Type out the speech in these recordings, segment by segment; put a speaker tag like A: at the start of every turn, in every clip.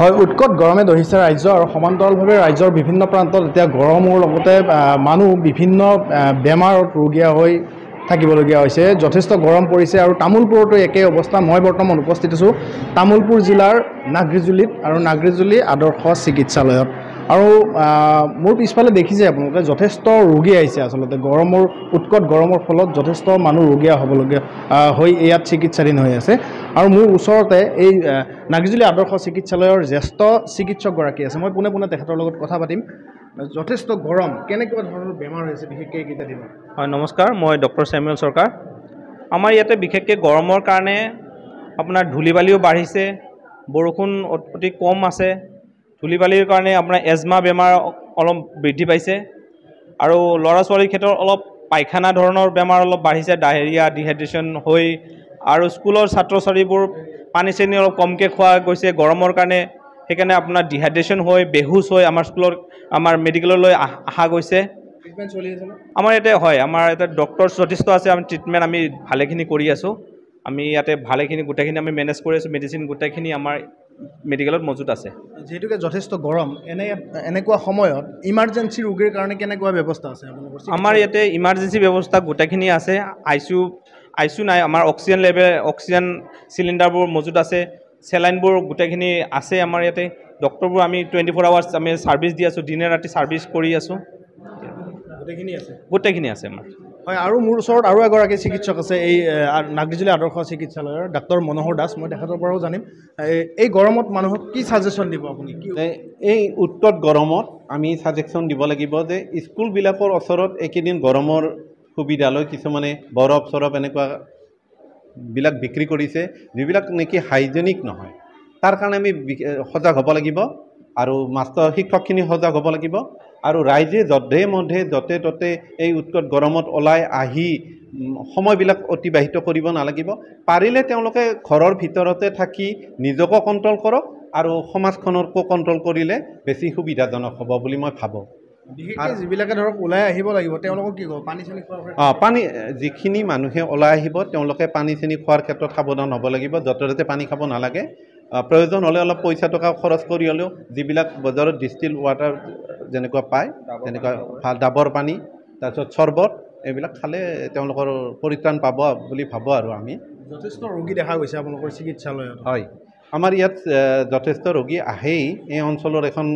A: হয় উৎকট গৰমে দহিছে ৰাজ্য আৰু সমান্তৰালভাৱে ৰাজ্যৰ বিভিন্ন প্ৰান্তত এতিয়া গৰমৰ লগতে মানুহ বিভিন্ন বেমাৰত ৰোগীয়া হৈ থাকিবলগীয়া হৈছে যথেষ্ট গৰম পৰিছে আৰু তামোলপুৰতো একেই অৱস্থা মই বৰ্তমান উপস্থিত আছোঁ তামোলপুৰ জিলাৰ নাগৰিজুলিত আৰু নাগৰিজুলি আদৰ্শ চিকিৎসালয়ত আৰু মোৰ পিছফালে দেখিছে আপোনালোকে যথেষ্ট ৰোগী আহিছে আচলতে গৰমৰ উৎকট গৰমৰ ফলত যথেষ্ট মানুহ ৰোগীয়া হ'বলগীয়া হৈ ইয়াত চিকিৎসাধীন হৈ আছে আৰু মোৰ ওচৰতে এই নাগিজুলি আদৰ্শ চিকিৎসালয়ৰ জ্যেষ্ঠ চিকিৎসকগৰাকী আছে মই পোনে পোনে তেখেতৰ লগত কথা পাতিম যথেষ্ট গৰম কেনেকুৱা ধৰণৰ বেমাৰ হৈছে বিশেষকৈ এইকেইটা দিনত
B: হয় নমস্কাৰ মই ডক্টৰ চেমুৱেল চৰকাৰ আমাৰ ইয়াতে বিশেষকৈ গৰমৰ কাৰণে আপোনাৰ ধূলি বালিও বাঢ়িছে বৰষুণ অতি কম আছে ধূলি বালিৰ কাৰণে আপোনাৰ এজমা বেমাৰ অলপ বৃদ্ধি পাইছে আৰু ল'ৰা ছোৱালীৰ ক্ষেত্ৰত অলপ পায়খানা ধৰণৰ বেমাৰ অলপ বাঢ়িছে ডায়েৰিয়া ডিহাইড্ৰেশ্যন হৈ আৰু স্কুলৰ ছাত্ৰ ছাত্ৰীবোৰ পানী চানি অলপ কমকৈ খোৱা গৈছে গৰমৰ কাৰণে সেইকাৰণে আপোনাৰ ডিহাইড্ৰেশ্যন হৈ বেহুচ হৈ আমাৰ স্কুলৰ আমাৰ মেডিকেললৈ অহা গৈছে আমাৰ ইয়াতে হয় আমাৰ ইয়াতে ডক্টৰ যথেষ্ট আছে আমি ট্ৰিটমেণ্ট আমি ভালেখিনি কৰি আছোঁ আমি ইয়াতে ভালেখিনি গোটেইখিনি আমি মেনেজ কৰি আছোঁ মেডিচিন গোটেইখিনি আমাৰ মেডিকেলত মজুত আছে
A: যিহেতুকে যথেষ্ট গৰম এনে এনেকুৱা সময়ত ইমাৰ্জেঞ্চি ৰোগীৰ কাৰণে কেনেকুৱা ব্যৱস্থা আছে আমাৰ
B: ইয়াতে ইমাৰ্জেঞ্চি ব্যৱস্থা গোটেইখিনি আছে আই চি ইউ আইছো নাই আমাৰ অক্সিজেন লেভেল অক্সিজেন চিলিণ্ডাৰবোৰ মজুত আছে চেলাইনবোৰ গোটেইখিনি আছে আমাৰ ইয়াতে ডক্টৰবোৰ আমি টুৱেণ্টি ফ'ৰ আৱাৰ্ছ আমি ছাৰ্ভিচ দি আছোঁ দিনে ৰাতি ছাৰ্ভিচ কৰি আছোঁ গোটেইখিনি আছে গোটেইখিনি আছে আমাৰ
A: হয় আৰু মোৰ ওচৰত আৰু এগৰাকী চিকিৎসক আছে এই
C: নাগৰিজুলী আদৰ্শ চিকিৎসালয়ৰ ডাক্তৰ মনোহৰ দাস মই তেখেতৰ পৰাও জানিম এই গৰমত মানুহক কি ছাজেশ্যন দিব আপুনি এই উত্তৰ গৰমত আমি ছাজেকশ্যন দিব লাগিব যে স্কুলবিলাকৰ ওচৰত এইকেইদিন গৰমৰ সুবিধা লৈ কিছুমানে বৰফ চৰফ এনেকুৱাবিলাক বিক্ৰী কৰিছে যিবিলাক নেকি হাইজেনিক নহয় তাৰ কাৰণে আমি সজাগ হ'ব লাগিব আৰু মাষ্টৰ শিক্ষকখিনি সজাগ হ'ব লাগিব আৰু ৰাইজে যধে মধে য'তে ত'তে এই উৎকট গৰমত ওলাই আহি সময়বিলাক অতিবাহিত কৰিব নালাগিব পাৰিলে তেওঁলোকে ঘৰৰ ভিতৰতে থাকি নিজকো কণ্ট্ৰল কৰক আৰু সমাজখনকো কণ্ট্ৰল কৰিলে বেছি সুবিধাজনক হ'ব বুলি মই ভাবোঁ যিবিলাকে ধৰক ওলাই আহিব লাগিব তেওঁলোকক
A: কি কওঁ অঁ
C: পানী যিখিনি মানুহে ওলাই আহিব তেওঁলোকে পানী চেনি খোৱাৰ ক্ষেত্ৰত সাৱধান হ'ব লাগিব য'তে ত'তে পানী খাব নালাগে প্ৰয়োজন হ'লে অলপ পইচা টকা খৰচ কৰি হ'লেও যিবিলাক বজাৰত ডিষ্টিল ৱাটাৰ যেনেকুৱা পায় তেনেকুৱা ভাল ডাবৰ পানী তাৰপিছত চৰ্বত এইবিলাক খালে তেওঁলোকৰ পৰিত্ৰাণ পাব বুলি ভাবোঁ আৰু আমি
A: যথেষ্ট ৰোগী দেখা গৈছে আপোনালোকৰ চিকিৎসালয়ত
C: হয় আমাৰ ইয়াত যথেষ্ট ৰোগী আহেই এই অঞ্চলৰ এখন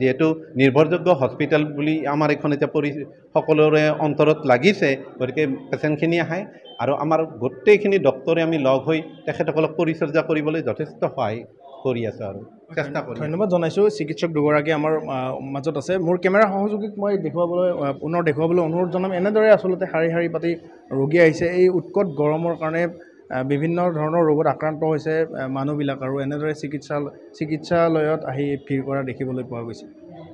C: যিহেতু নিৰ্ভৰযোগ্য হস্পিটেল বুলি আমাৰ এইখন এতিয়া পৰি সকলোৰে অন্তৰত লাগিছে গতিকে পেচেণ্টখিনি আহে আৰু আমাৰ গোটেইখিনি ডক্তৰে আমি লগ হৈ তেখেতসকলক পৰিচৰ্যা কৰিবলৈ যথেষ্ট সহায় কৰি আছোঁ আৰু
A: চেষ্টা কৰোঁ ধন্যবাদ জনাইছোঁ চিকিৎসক দুগৰাকী আমাৰ মাজত আছে মোৰ কেমেৰা সহযোগীক মই দেখুৱাবলৈ পুনৰ দেখুৱাবলৈ অনুৰোধ জনাম এনেদৰে আচলতে শাৰী শাৰী পাতি ৰোগী আহিছে এই উৎকট গৰমৰ কাৰণে বিভিন্ন ধৰণৰ ৰোগত আক্ৰান্ত হৈছে মানুহবিলাক আৰু এনেদৰে চিকিৎসাল চিকিৎসালয়ত আহি ভিৰ কৰা দেখিবলৈ পোৱা গৈছে